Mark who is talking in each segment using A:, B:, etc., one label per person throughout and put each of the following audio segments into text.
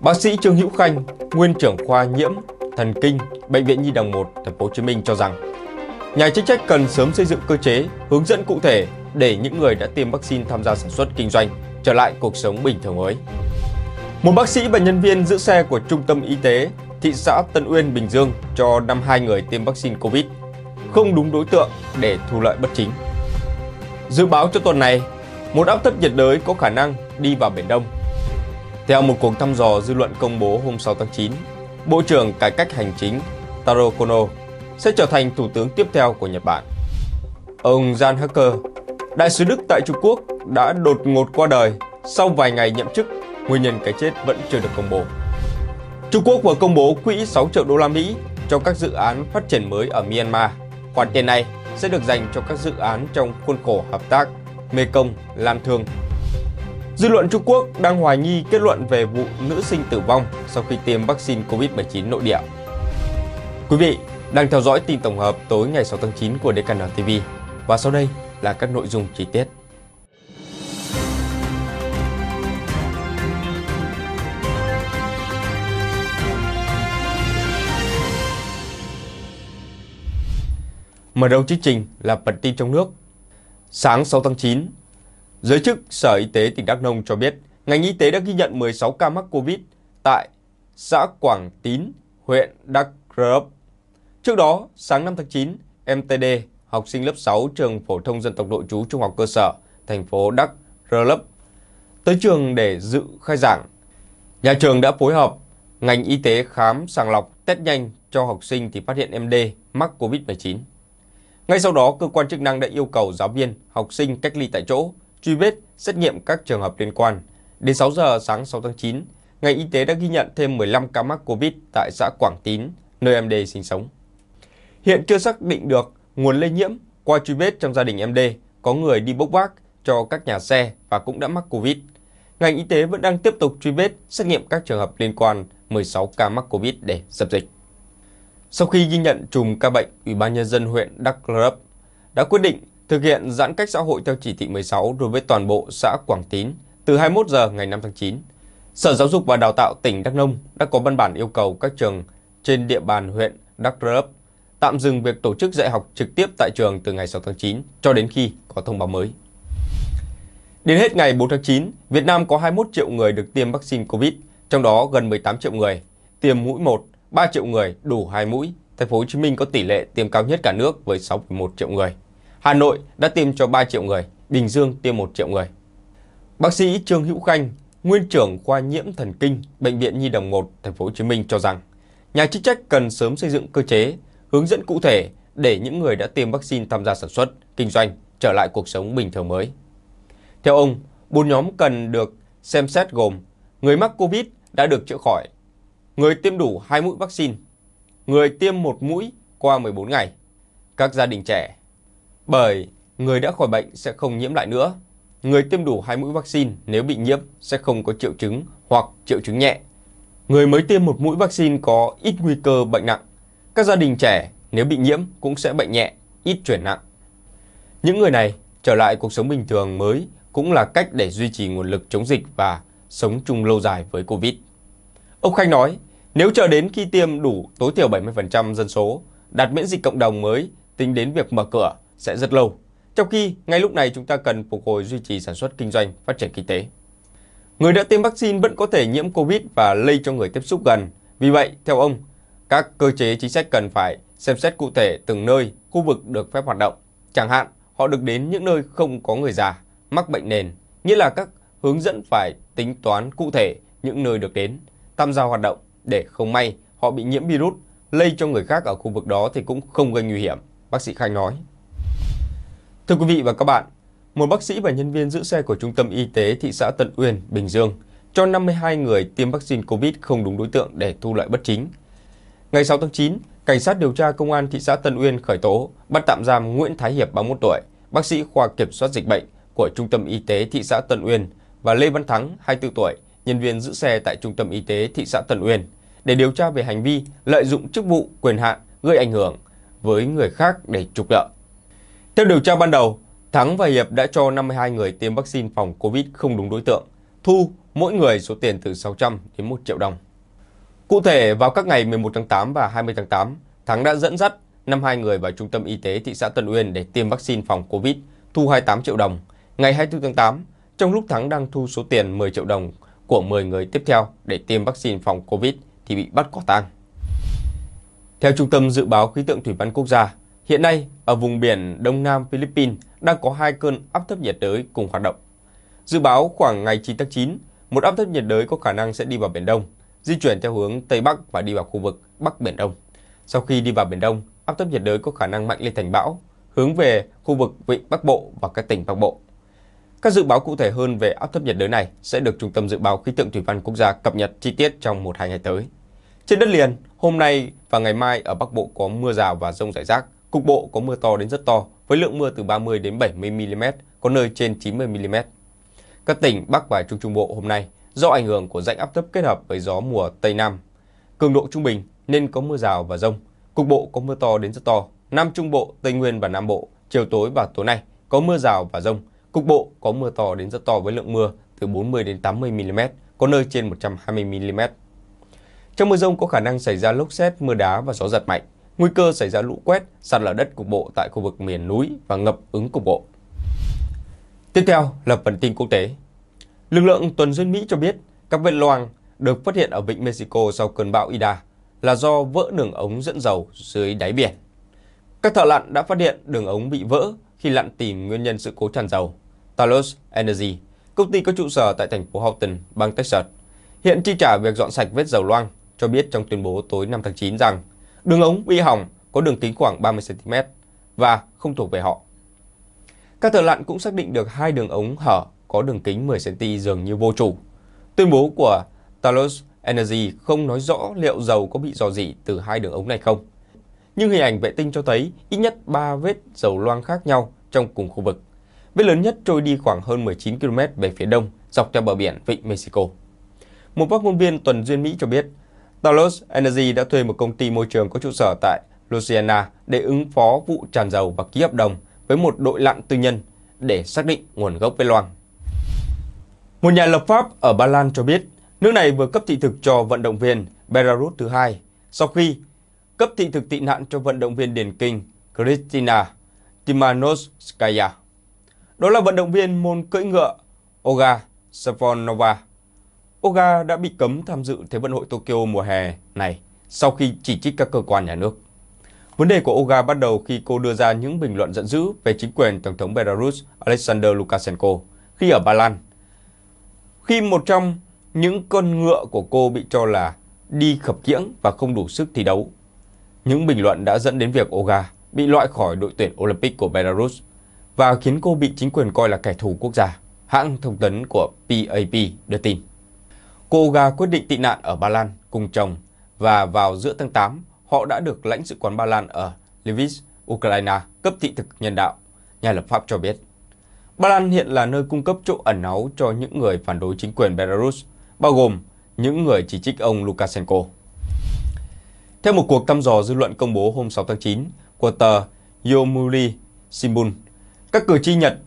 A: Bác sĩ Trương Hữu Khanh, nguyên trưởng khoa nhiễm, thần kinh, bệnh viện Nhi đồng 1 thành phố Hồ Chí Minh cho rằng nhà chức trách cần sớm xây dựng cơ chế, hướng dẫn cụ thể để những người đã tiêm vaccine tham gia sản xuất kinh doanh trở lại cuộc sống bình thường mới. Một bác sĩ và nhân viên giữ xe của Trung tâm Y tế thị xã Tân Uyên, Bình Dương cho năm hai người tiêm vaccine Covid không đúng đối tượng để thu lợi bất chính. Dự báo cho tuần này, một áp thấp nhiệt đới có khả năng đi vào Biển Đông theo một cuộc thăm dò dư luận công bố hôm 6 tháng 9, Bộ trưởng Cải cách Hành chính Taro Kono sẽ trở thành thủ tướng tiếp theo của Nhật Bản. Ông Jan Hacker, đại sứ Đức tại Trung Quốc đã đột ngột qua đời sau vài ngày nhậm chức, nguyên nhân cái chết vẫn chưa được công bố. Trung Quốc vừa công bố quỹ 6 triệu đô la Mỹ cho các dự án phát triển mới ở Myanmar. Khoản tiền này sẽ được dành cho các dự án trong khuôn khổ hợp tác Mekong Lan Thương Dư luận Trung Quốc đang hoài nghi kết luận về vụ nữ sinh tử vong sau khi tiêm vaccine COVID-19 nội địa. Quý vị đang theo dõi tin tổng hợp tối ngày 6 tháng 9 của DKN TV và sau đây là các nội dung chi tiết. Mở đầu chương trình là phần tin trong nước. Sáng 6 tháng 9, Giới chức Sở Y tế tỉnh Đắk Nông cho biết, ngành y tế đã ghi nhận 16 ca mắc COVID tại xã Quảng Tín, huyện Đắk Rớp. Trước đó, sáng 5 tháng 9, MTD, học sinh lớp 6 trường phổ thông dân tộc nội trú trung học cơ sở, thành phố Đắk Rớp, tới trường để dự khai giảng. Nhà trường đã phối hợp ngành y tế khám sàng lọc test nhanh cho học sinh thì phát hiện MD mắc COVID-19. Ngay sau đó, cơ quan chức năng đã yêu cầu giáo viên, học sinh cách ly tại chỗ truy vết, xét nghiệm các trường hợp liên quan. Đến 6 giờ sáng 6 tháng 9, ngành y tế đã ghi nhận thêm 15 ca mắc COVID tại xã Quảng Tín, nơi em D sinh sống. Hiện chưa xác định được nguồn lây nhiễm qua truy vết trong gia đình em D có người đi bốc vác cho các nhà xe và cũng đã mắc COVID. Ngành y tế vẫn đang tiếp tục truy vết, xét nghiệm các trường hợp liên quan 16 ca mắc COVID để dập dịch. Sau khi ghi nhận chùm ca bệnh, Ủy ban nhân dân huyện Đắk Lắk đã quyết định thực hiện giãn cách xã hội theo chỉ thị 16 đối với toàn bộ xã Quảng Tín từ 21 giờ ngày 5 tháng 9. Sở Giáo dục và Đào tạo tỉnh Đắk Nông đã có văn bản yêu cầu các trường trên địa bàn huyện Đắk Rớp tạm dừng việc tổ chức dạy học trực tiếp tại trường từ ngày 6 tháng 9 cho đến khi có thông báo mới. Đến hết ngày 4 tháng 9, Việt Nam có 21 triệu người được tiêm vaccine COVID, trong đó gần 18 triệu người tiêm mũi 1, 3 triệu người đủ 2 mũi. Thành phố Hồ Chí Minh có tỷ lệ tiêm cao nhất cả nước với 6,1 triệu người. Hà Nội đã tiêm cho 3 triệu người, Bình Dương tiêm 1 triệu người. Bác sĩ Trương Hữu Khanh, nguyên trưởng khoa nhiễm thần kinh bệnh viện Nhi đồng 1 thành phố Hồ Chí Minh cho rằng, nhà chức trách cần sớm xây dựng cơ chế, hướng dẫn cụ thể để những người đã tiêm vaccine tham gia sản xuất, kinh doanh trở lại cuộc sống bình thường mới. Theo ông, bốn nhóm cần được xem xét gồm người mắc Covid đã được chữa khỏi, người tiêm đủ 2 mũi vaccine, người tiêm một mũi qua 14 ngày, các gia đình trẻ bởi người đã khỏi bệnh sẽ không nhiễm lại nữa. Người tiêm đủ hai mũi vaccine nếu bị nhiễm sẽ không có triệu chứng hoặc triệu chứng nhẹ. Người mới tiêm một mũi vaccine có ít nguy cơ bệnh nặng. Các gia đình trẻ nếu bị nhiễm cũng sẽ bệnh nhẹ, ít chuyển nặng. Những người này trở lại cuộc sống bình thường mới cũng là cách để duy trì nguồn lực chống dịch và sống chung lâu dài với Covid. Ông Khanh nói, nếu chờ đến khi tiêm đủ tối thiểu 70% dân số, đạt miễn dịch cộng đồng mới, tính đến việc mở cửa, sẽ rất lâu. Trong khi ngay lúc này chúng ta cần phục hồi duy trì sản xuất kinh doanh, phát triển kinh tế. Người đã tiêm vaccine vẫn có thể nhiễm Covid và lây cho người tiếp xúc gần. Vì vậy, theo ông, các cơ chế chính sách cần phải xem xét cụ thể từng nơi, khu vực được phép hoạt động. Chẳng hạn, họ được đến những nơi không có người già, mắc bệnh nền, nghĩa là các hướng dẫn phải tính toán cụ thể những nơi được đến, tham gia hoạt động để không may họ bị nhiễm virus, lây cho người khác ở khu vực đó thì cũng không gây nguy hiểm, bác sĩ Khanh nói. Thưa quý vị và các bạn, một bác sĩ và nhân viên giữ xe của Trung tâm Y tế thị xã Tân Uyên, Bình Dương cho 52 người tiêm vaccine COVID không đúng đối tượng để thu lợi bất chính. Ngày 6 tháng 9, Cảnh sát điều tra Công an thị xã Tân Uyên khởi tố bắt tạm giam Nguyễn Thái Hiệp 31 tuổi, bác sĩ khoa kiểm soát dịch bệnh của Trung tâm Y tế thị xã Tân Uyên và Lê Văn Thắng 24 tuổi, nhân viên giữ xe tại Trung tâm Y tế thị xã Tân Uyên để điều tra về hành vi lợi dụng chức vụ quyền hạn gây ảnh hưởng với người khác để trục lợi. Theo điều tra ban đầu, Thắng và Hiệp đã cho 52 người tiêm vaccine phòng Covid không đúng đối tượng, thu mỗi người số tiền từ 600 đến 1 triệu đồng. Cụ thể, vào các ngày 11 tháng 8 và 20 tháng 8, Thắng đã dẫn dắt 52 người vào Trung tâm Y tế thị xã Tân Uyên để tiêm vaccine phòng Covid, thu 28 triệu đồng. Ngày 24 tháng 8, trong lúc Thắng đang thu số tiền 10 triệu đồng của 10 người tiếp theo để tiêm vaccine phòng Covid thì bị bắt quả tang. Theo Trung tâm Dự báo Khí tượng Thủy văn Quốc gia, Hiện nay, ở vùng biển Đông Nam Philippines đang có hai cơn áp thấp nhiệt đới cùng hoạt động. Dự báo khoảng ngày 9 tháng 9, một áp thấp nhiệt đới có khả năng sẽ đi vào Biển Đông, di chuyển theo hướng Tây Bắc và đi vào khu vực Bắc Biển Đông. Sau khi đi vào Biển Đông, áp thấp nhiệt đới có khả năng mạnh lên thành bão, hướng về khu vực Vịnh Bắc Bộ và các tỉnh Bắc Bộ. Các dự báo cụ thể hơn về áp thấp nhiệt đới này sẽ được Trung tâm Dự báo Khí tượng Thủy văn Quốc gia cập nhật chi tiết trong 1-2 ngày tới. Trên đất liền, hôm nay và ngày mai ở Bắc Bộ có mưa rào và rông rải rác, Cục bộ có mưa to đến rất to, với lượng mưa từ 30 đến 70 mm, có nơi trên 90 mm. Các tỉnh Bắc và Trung Trung Bộ hôm nay do ảnh hưởng của rãnh áp thấp kết hợp với gió mùa Tây Nam. Cường độ trung bình nên có mưa rào và rông. Cục bộ có mưa to đến rất to. Nam Trung Bộ, Tây Nguyên và Nam Bộ, chiều tối và tối nay có mưa rào và rông. Cục bộ có mưa to đến rất to với lượng mưa từ 40 đến 80 mm, có nơi trên 120 mm. Trong mưa rông có khả năng xảy ra lốc xét, mưa đá và gió giật mạnh nguy cơ xảy ra lũ quét, sạt lở đất cục bộ tại khu vực miền núi và ngập úng cục bộ. Tiếp theo là phần tin quốc tế. Lực lượng tuần duyên Mỹ cho biết các vết loang được phát hiện ở vịnh Mexico sau cơn bão Ida là do vỡ đường ống dẫn dầu dưới đáy biển. Các thợ lặn đã phát hiện đường ống bị vỡ khi lặn tìm nguyên nhân sự cố tràn dầu. Talos Energy, công ty có trụ sở tại thành phố Houghton, bang Texas, hiện chi trả việc dọn sạch vết dầu loang, cho biết trong tuyên bố tối 5 tháng 9 rằng Đường ống bị hỏng có đường kính khoảng 30cm và không thuộc về họ. Các thợ lặn cũng xác định được hai đường ống hở có đường kính 10cm dường như vô chủ. Tuyên bố của Talos Energy không nói rõ liệu dầu có bị dò dỉ từ hai đường ống này không. Nhưng hình ảnh vệ tinh cho thấy ít nhất 3 vết dầu loang khác nhau trong cùng khu vực. Vết lớn nhất trôi đi khoảng hơn 19 km về phía đông, dọc theo bờ biển Vịnh Mexico. Một phát ngôn viên tuần duyên Mỹ cho biết Talos Energy đã thuê một công ty môi trường có trụ sở tại Louisiana để ứng phó vụ tràn dầu và ký hợp đồng với một đội lặn tư nhân để xác định nguồn gốc vết loang. Một nhà lập pháp ở Ba Lan cho biết nước này vừa cấp thị thực cho vận động viên Belarus thứ hai sau khi cấp thị thực tị nạn cho vận động viên điền kinh Kristina Timanovskaya. Đó là vận động viên môn cưỡi ngựa Olga Safonova Oga đã bị cấm tham dự Thế vận hội Tokyo mùa hè này sau khi chỉ trích các cơ quan nhà nước. Vấn đề của Oga bắt đầu khi cô đưa ra những bình luận giận dữ về chính quyền Tổng thống Belarus Alexander Lukashenko khi ở Ba Lan. Khi một trong những con ngựa của cô bị cho là đi khập khiễng và không đủ sức thi đấu. Những bình luận đã dẫn đến việc Oga bị loại khỏi đội tuyển Olympic của Belarus và khiến cô bị chính quyền coi là kẻ thù quốc gia, hãng thông tấn của PAP đưa tin. Cô gà quyết định tị nạn ở Ba Lan cùng chồng và vào giữa tháng 8, họ đã được lãnh sự quán Ba Lan ở Lviv, Ukraine cấp thị thực nhân đạo, nhà lập pháp cho biết. Ba Lan hiện là nơi cung cấp chỗ ẩn náu cho những người phản đối chính quyền Belarus, bao gồm những người chỉ trích ông Lukashenko. Theo một cuộc thăm dò dư luận công bố hôm 6 tháng 9 của tờ Yomuri Shimbun, các cử tri Nhật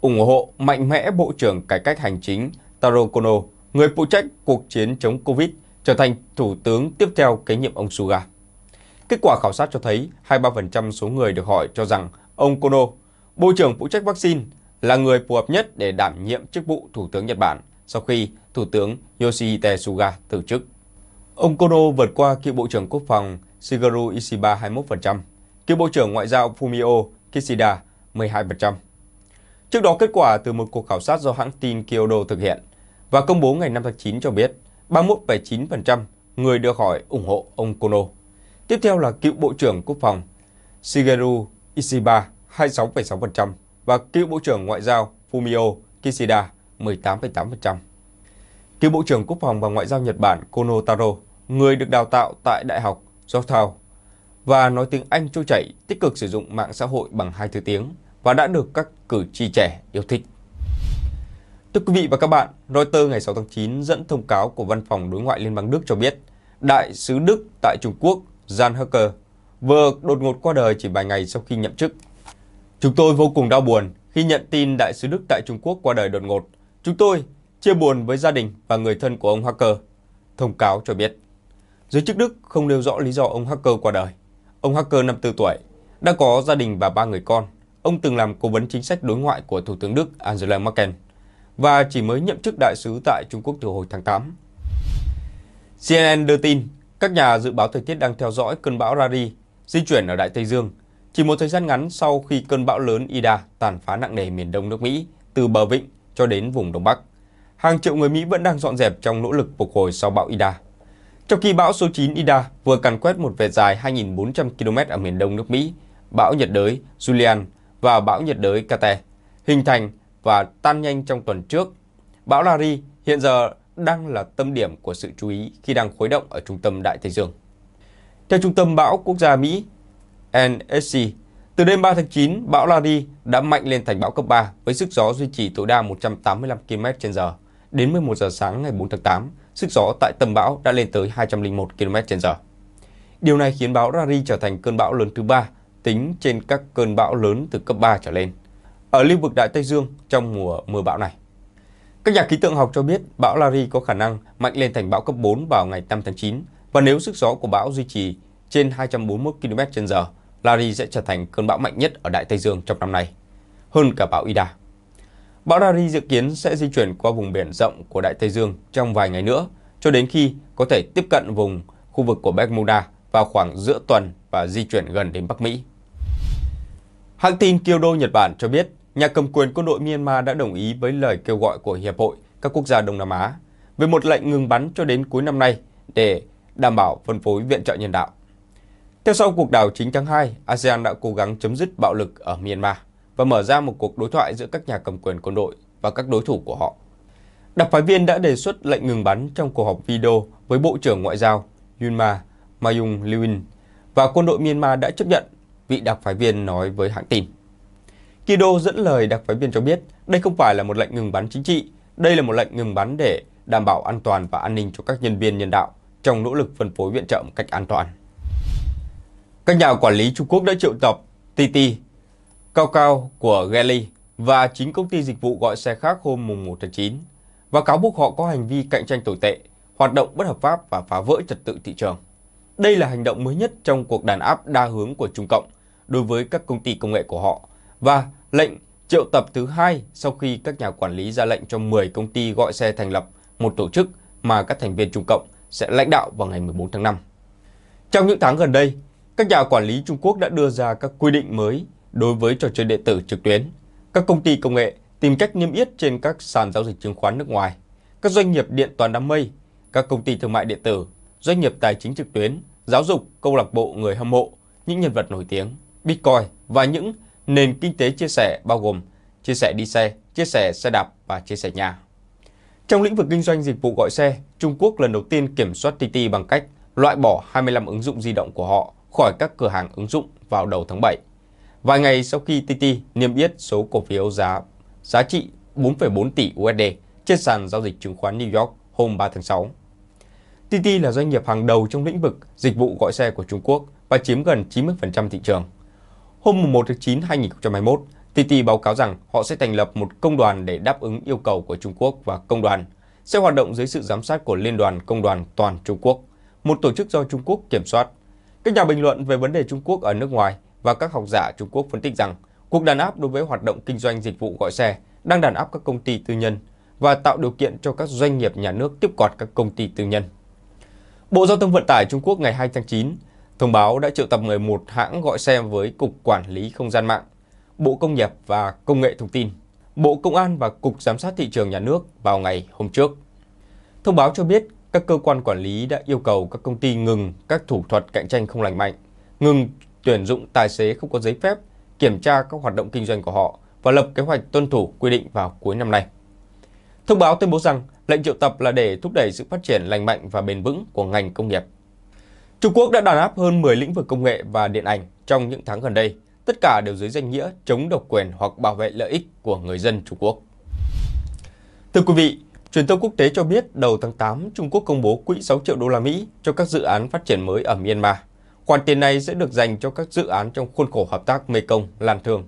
A: ủng hộ mạnh mẽ Bộ trưởng Cải cách Hành chính Taro Kono người phụ trách cuộc chiến chống Covid, trở thành thủ tướng tiếp theo kế nhiệm ông Suga. Kết quả khảo sát cho thấy 23% số người được hỏi cho rằng ông Kono, Bộ trưởng phụ trách vaccine, là người phù hợp nhất để đảm nhiệm chức vụ Thủ tướng Nhật Bản sau khi Thủ tướng Yoshihide Suga từ chức. Ông Kono vượt qua cựu Bộ trưởng Quốc phòng Shigeru Ishiba 21%, cựu Bộ trưởng Ngoại giao Fumio Kishida 12%. Trước đó, kết quả từ một cuộc khảo sát do hãng tin Kyodo thực hiện – và công bố ngày 5 tháng 9 cho biết 31,9% người được hỏi ủng hộ ông Kono. Tiếp theo là cựu Bộ trưởng Quốc phòng Shigeru Ishiba 26,6% và cựu Bộ trưởng Ngoại giao Fumio Kishida 18,8%. Cựu Bộ trưởng Quốc phòng và Ngoại giao Nhật Bản Kono Taro, người được đào tạo tại Đại học Georgetown và nói tiếng Anh trôi chảy, tích cực sử dụng mạng xã hội bằng hai thứ tiếng và đã được các cử tri trẻ yêu thích. Thưa quý vị và các bạn, Reuters ngày 6 tháng 9 dẫn thông cáo của Văn phòng Đối ngoại Liên bang Đức cho biết, Đại sứ Đức tại Trung Quốc Jan Hacker vừa đột ngột qua đời chỉ vài ngày sau khi nhậm chức. Chúng tôi vô cùng đau buồn khi nhận tin Đại sứ Đức tại Trung Quốc qua đời đột ngột. Chúng tôi chia buồn với gia đình và người thân của ông Hacker, thông cáo cho biết. Giới chức Đức không nêu rõ lý do ông Hacker qua đời. Ông Hacker 54 tuổi, đã có gia đình và ba người con. Ông từng làm cố vấn chính sách đối ngoại của Thủ tướng Đức Angela Merkel và chỉ mới nhậm chức đại sứ tại Trung Quốc từ hồi tháng 8. CNN đưa tin, các nhà dự báo thời tiết đang theo dõi cơn bão Rari di chuyển ở Đại Tây Dương chỉ một thời gian ngắn sau khi cơn bão lớn Ida tàn phá nặng nề miền đông nước Mỹ từ bờ vịnh cho đến vùng Đông Bắc. Hàng triệu người Mỹ vẫn đang dọn dẹp trong nỗ lực phục hồi sau bão Ida. Trong khi bão số 9 Ida vừa càn quét một vệt dài 2.400 km ở miền đông nước Mỹ, bão nhiệt đới Julian và bão nhiệt đới Kate hình thành và tan nhanh trong tuần trước. Bão Larry hiện giờ đang là tâm điểm của sự chú ý khi đang khuấy động ở trung tâm Đại Tây Dương. Theo Trung tâm Bão Quốc gia Mỹ, NSC, từ đêm 3 tháng 9, bão Larry đã mạnh lên thành bão cấp 3 với sức gió duy trì tối đa 185 km/h. Đến 11 giờ sáng ngày 4 tháng 8, sức gió tại tâm bão đã lên tới 201 km/h. Điều này khiến bão Larry trở thành cơn bão lớn thứ ba tính trên các cơn bão lớn từ cấp 3 trở lên ở lưu vực Đại Tây Dương trong mùa mưa bão này. Các nhà khí tượng học cho biết bão Larry có khả năng mạnh lên thành bão cấp 4 vào ngày 5 tháng 9 và nếu sức gió của bão duy trì trên 241 km/h, Larry sẽ trở thành cơn bão mạnh nhất ở Đại Tây Dương trong năm nay, hơn cả bão Ida. Bão Larry dự kiến sẽ di chuyển qua vùng biển rộng của Đại Tây Dương trong vài ngày nữa, cho đến khi có thể tiếp cận vùng khu vực của Bermuda vào khoảng giữa tuần và di chuyển gần đến Bắc Mỹ. Hãng tin Kyodo Nhật Bản cho biết nhà cầm quyền quân đội Myanmar đã đồng ý với lời kêu gọi của Hiệp hội các quốc gia Đông Nam Á về một lệnh ngừng bắn cho đến cuối năm nay để đảm bảo phân phối viện trợ nhân đạo. Theo sau cuộc đảo chính tháng 2, ASEAN đã cố gắng chấm dứt bạo lực ở Myanmar và mở ra một cuộc đối thoại giữa các nhà cầm quyền quân đội và các đối thủ của họ. Đặc phái viên đã đề xuất lệnh ngừng bắn trong cuộc họp video với Bộ trưởng Ngoại giao Yunma Mayung Lewin và quân đội Myanmar đã chấp nhận, vị đặc phái viên nói với hãng tin. Kido dẫn lời đặc phái viên cho biết, đây không phải là một lệnh ngừng bắn chính trị, đây là một lệnh ngừng bắn để đảm bảo an toàn và an ninh cho các nhân viên nhân đạo trong nỗ lực phân phối viện trợ một cách an toàn. Các nhà quản lý Trung Quốc đã triệu tập TT, Cao Cao của Geely và chính công ty dịch vụ gọi xe khác hôm mùng 1 tháng 9 và cáo buộc họ có hành vi cạnh tranh tồi tệ, hoạt động bất hợp pháp và phá vỡ trật tự thị trường. Đây là hành động mới nhất trong cuộc đàn áp đa hướng của Trung Cộng đối với các công ty công nghệ của họ – và lệnh triệu tập thứ hai sau khi các nhà quản lý ra lệnh cho 10 công ty gọi xe thành lập một tổ chức mà các thành viên Trung Cộng sẽ lãnh đạo vào ngày 14 tháng 5. Trong những tháng gần đây, các nhà quản lý Trung Quốc đã đưa ra các quy định mới đối với trò chơi điện tử trực tuyến. Các công ty công nghệ tìm cách niêm yết trên các sàn giao dịch chứng khoán nước ngoài, các doanh nghiệp điện toán đám mây, các công ty thương mại điện tử, doanh nghiệp tài chính trực tuyến, giáo dục, câu lạc bộ người hâm mộ, những nhân vật nổi tiếng, Bitcoin và những Nền kinh tế chia sẻ bao gồm chia sẻ đi xe, chia sẻ xe đạp và chia sẻ nhà. Trong lĩnh vực kinh doanh dịch vụ gọi xe, Trung Quốc lần đầu tiên kiểm soát TT bằng cách loại bỏ 25 ứng dụng di động của họ khỏi các cửa hàng ứng dụng vào đầu tháng 7. Vài ngày sau khi TT niêm yết số cổ phiếu giá giá trị 4,4 tỷ USD trên sàn giao dịch chứng khoán New York hôm 3 tháng 6. TT là doanh nghiệp hàng đầu trong lĩnh vực dịch vụ gọi xe của Trung Quốc và chiếm gần 90% thị trường. Hôm 1 tháng 9 năm 2021, TT báo cáo rằng họ sẽ thành lập một công đoàn để đáp ứng yêu cầu của Trung Quốc và công đoàn sẽ hoạt động dưới sự giám sát của Liên đoàn Công đoàn Toàn Trung Quốc, một tổ chức do Trung Quốc kiểm soát. Các nhà bình luận về vấn đề Trung Quốc ở nước ngoài và các học giả Trung Quốc phân tích rằng cuộc đàn áp đối với hoạt động kinh doanh dịch vụ gọi xe đang đàn áp các công ty tư nhân và tạo điều kiện cho các doanh nghiệp nhà nước tiếp quản các công ty tư nhân. Bộ Giao thông Vận tải Trung Quốc ngày 2 tháng 9 Thông báo đã triệu tập 11 hãng gọi xe với Cục Quản lý Không gian mạng, Bộ Công nghiệp và Công nghệ Thông tin, Bộ Công an và Cục Giám sát Thị trường Nhà nước vào ngày hôm trước. Thông báo cho biết các cơ quan quản lý đã yêu cầu các công ty ngừng các thủ thuật cạnh tranh không lành mạnh, ngừng tuyển dụng tài xế không có giấy phép, kiểm tra các hoạt động kinh doanh của họ và lập kế hoạch tuân thủ quy định vào cuối năm nay. Thông báo tuyên bố rằng lệnh triệu tập là để thúc đẩy sự phát triển lành mạnh và bền vững của ngành công nghiệp. Trung Quốc đã đàn áp hơn 10 lĩnh vực công nghệ và điện ảnh trong những tháng gần đây, tất cả đều dưới danh nghĩa chống độc quyền hoặc bảo vệ lợi ích của người dân Trung Quốc. Thưa quý vị, truyền thông quốc tế cho biết đầu tháng 8, Trung Quốc công bố quỹ 6 triệu đô la Mỹ cho các dự án phát triển mới ở Myanmar. Khoản tiền này sẽ được dành cho các dự án trong khuôn khổ hợp tác Mekong Lan Thương.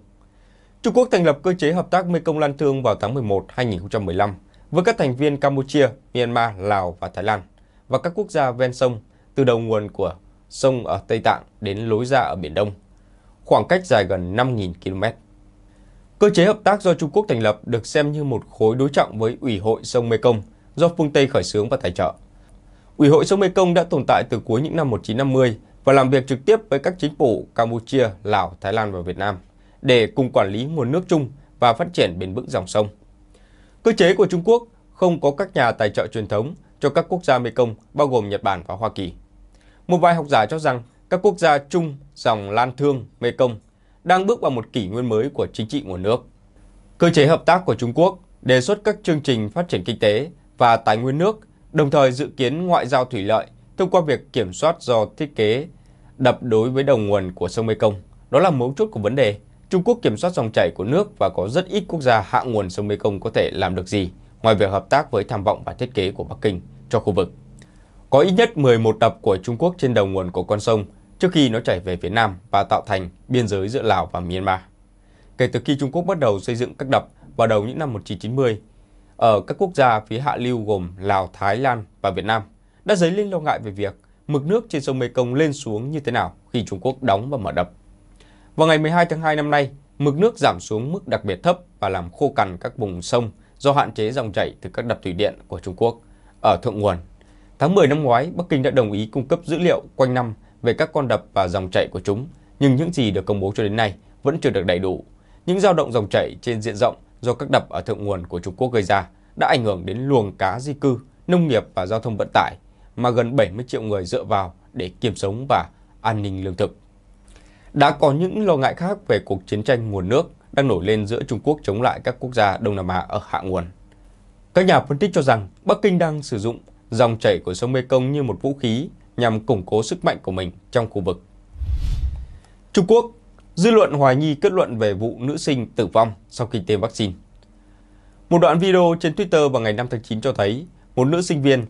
A: Trung Quốc thành lập cơ chế hợp tác Mekong Lan Thương vào tháng 11 2015 với các thành viên Campuchia, Myanmar, Lào và Thái Lan và các quốc gia ven sông từ đầu nguồn của sông ở Tây Tạng đến lối ra ở Biển Đông, khoảng cách dài gần 5.000 km. Cơ chế hợp tác do Trung Quốc thành lập được xem như một khối đối trọng với Ủy hội sông Mekong do phương Tây khởi xướng và tài trợ. Ủy hội sông Mekong đã tồn tại từ cuối những năm 1950 và làm việc trực tiếp với các chính phủ Campuchia, Lào, Thái Lan và Việt Nam để cùng quản lý nguồn nước chung và phát triển bền vững dòng sông. Cơ chế của Trung Quốc không có các nhà tài trợ truyền thống cho các quốc gia Mekong bao gồm Nhật Bản và Hoa Kỳ. Một vài học giả cho rằng các quốc gia chung dòng Lan Thương, Mekong đang bước vào một kỷ nguyên mới của chính trị nguồn nước. Cơ chế hợp tác của Trung Quốc đề xuất các chương trình phát triển kinh tế và tài nguyên nước, đồng thời dự kiến ngoại giao thủy lợi thông qua việc kiểm soát do thiết kế đập đối với đầu nguồn của sông Mekong. Đó là mấu chốt của vấn đề. Trung Quốc kiểm soát dòng chảy của nước và có rất ít quốc gia hạ nguồn sông Mekong có thể làm được gì ngoài việc hợp tác với tham vọng và thiết kế của Bắc Kinh cho khu vực. Có ít nhất 11 đập của Trung Quốc trên đầu nguồn của con sông trước khi nó chảy về phía Nam và tạo thành biên giới giữa Lào và Myanmar. Kể từ khi Trung Quốc bắt đầu xây dựng các đập vào đầu những năm 1990, ở các quốc gia phía hạ lưu gồm Lào, Thái Lan và Việt Nam đã dấy lên lo ngại về việc mực nước trên sông Mekong lên xuống như thế nào khi Trung Quốc đóng và mở đập. Vào ngày 12 tháng 2 năm nay, mực nước giảm xuống mức đặc biệt thấp và làm khô cằn các vùng sông do hạn chế dòng chảy từ các đập thủy điện của Trung Quốc ở thượng nguồn Tháng 10 năm ngoái, Bắc Kinh đã đồng ý cung cấp dữ liệu quanh năm về các con đập và dòng chảy của chúng, nhưng những gì được công bố cho đến nay vẫn chưa được đầy đủ. Những dao động dòng chảy trên diện rộng do các đập ở thượng nguồn của Trung Quốc gây ra đã ảnh hưởng đến luồng cá di cư, nông nghiệp và giao thông vận tải mà gần 70 triệu người dựa vào để kiếm sống và an ninh lương thực. Đã có những lo ngại khác về cuộc chiến tranh nguồn nước đang nổi lên giữa Trung Quốc chống lại các quốc gia Đông Nam Á ở hạ nguồn. Các nhà phân tích cho rằng Bắc Kinh đang sử dụng dòng chảy của sông Mekong như một vũ khí nhằm củng cố sức mạnh của mình trong khu vực. Trung Quốc, dư luận hoài nghi kết luận về vụ nữ sinh tử vong sau khi tiêm vaccine. Một đoạn video trên Twitter vào ngày 5 tháng 9 cho thấy một nữ sinh viên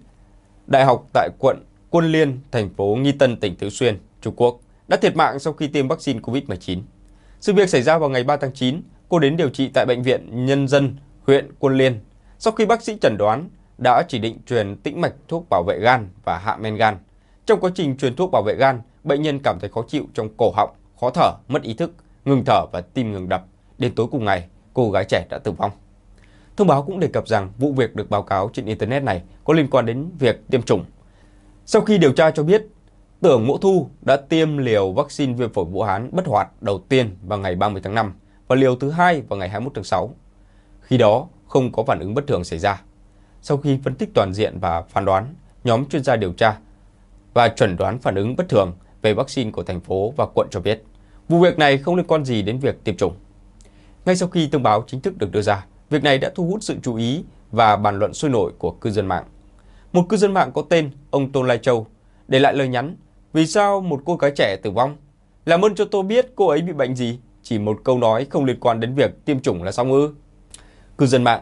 A: đại học tại quận Quân Liên, thành phố Nghi Tân, tỉnh Tứ Xuyên, Trung Quốc đã thiệt mạng sau khi tiêm vaccine COVID-19. Sự việc xảy ra vào ngày 3 tháng 9, cô đến điều trị tại Bệnh viện Nhân dân, huyện Quân Liên. Sau khi bác sĩ chẩn đoán, đã chỉ định truyền tĩnh mạch thuốc bảo vệ gan và hạ men gan. Trong quá trình truyền thuốc bảo vệ gan, bệnh nhân cảm thấy khó chịu trong cổ họng, khó thở, mất ý thức, ngừng thở và tim ngừng đập. Đến tối cùng ngày, cô gái trẻ đã tử vong. Thông báo cũng đề cập rằng vụ việc được báo cáo trên Internet này có liên quan đến việc tiêm chủng. Sau khi điều tra cho biết, Tưởng Mỗ Thu đã tiêm liều vaccine viêm phổi Vũ Hán bất hoạt đầu tiên vào ngày 30 tháng 5 và liều thứ hai vào ngày 21 tháng 6. Khi đó, không có phản ứng bất thường xảy ra sau khi phân tích toàn diện và phán đoán, nhóm chuyên gia điều tra và chuẩn đoán phản ứng bất thường về vaccine của thành phố và quận cho biết, vụ việc này không liên quan gì đến việc tiêm chủng. Ngay sau khi thông báo chính thức được đưa ra, việc này đã thu hút sự chú ý và bàn luận sôi nổi của cư dân mạng. Một cư dân mạng có tên ông Tôn Lai Châu để lại lời nhắn Vì sao một cô gái trẻ tử vong? Làm ơn cho tôi biết cô ấy bị bệnh gì? Chỉ một câu nói không liên quan đến việc tiêm chủng là xong ư? Cư dân mạng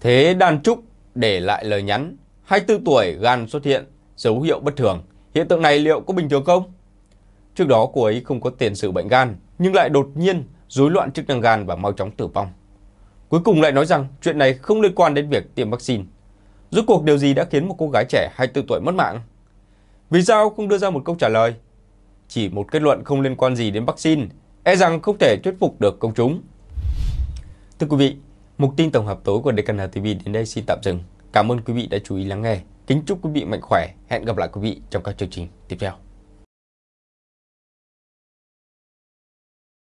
A: Thế đàn trúc để lại lời nhắn 24 tuổi gan xuất hiện, dấu hiệu bất thường. Hiện tượng này liệu có bình thường không? Trước đó cô ấy không có tiền sử bệnh gan, nhưng lại đột nhiên rối loạn chức năng gan và mau chóng tử vong. Cuối cùng lại nói rằng chuyện này không liên quan đến việc tiêm vaccine. Rốt cuộc điều gì đã khiến một cô gái trẻ 24 tuổi mất mạng? Vì sao không đưa ra một câu trả lời? Chỉ một kết luận không liên quan gì đến vaccine, e rằng không thể thuyết phục được công chúng. Thưa quý vị, Mục tin tổng hợp tối của DKN TV đến đây xin tạm dừng. Cảm ơn quý vị đã chú ý lắng nghe. Kính chúc quý vị mạnh khỏe. Hẹn gặp lại quý vị trong các chương trình tiếp theo.